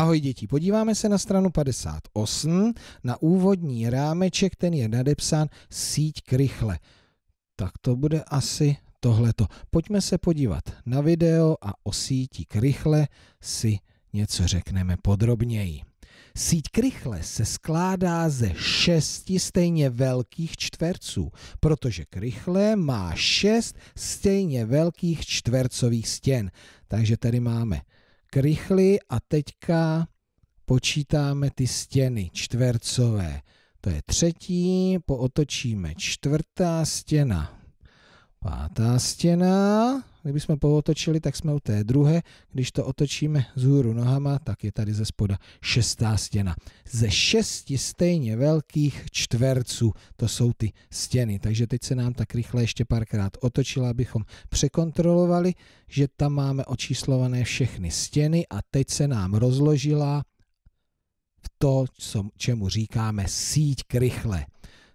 Ahoj děti, podíváme se na stranu 58, na úvodní rámeček, ten je nadepsán síť krychle. Tak to bude asi tohleto. Pojďme se podívat na video a o síti krychle si něco řekneme podrobněji. Síť krychle se skládá ze šesti stejně velkých čtverců, protože krychle má šest stejně velkých čtvercových stěn. Takže tady máme krychly a teďka počítáme ty stěny čtvercové. To je třetí, pootočíme čtvrtá stěna, pátá stěna, Kdybychom pootočili, tak jsme u té druhé. Když to otočíme z hůru nohama, tak je tady ze spoda šestá stěna. Ze šesti stejně velkých čtverců, to jsou ty stěny. Takže teď se nám tak rychle ještě párkrát otočila, abychom překontrolovali, že tam máme očíslované všechny stěny a teď se nám rozložila v to, co, čemu říkáme síť krychle.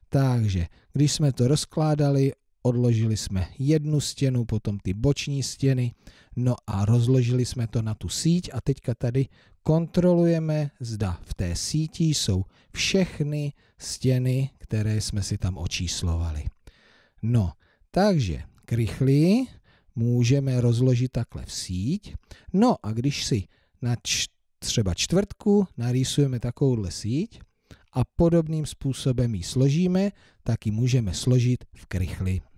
Takže, když jsme to rozkládali odložili jsme jednu stěnu, potom ty boční stěny, no a rozložili jsme to na tu síť a teďka tady kontrolujeme, zda v té síti jsou všechny stěny, které jsme si tam očíslovali. No, takže krychlí můžeme rozložit takhle v síť. No a když si na třeba čtvrtku narýsujeme takovouhle síť a podobným způsobem ji složíme, tak ji můžeme složit v krychli.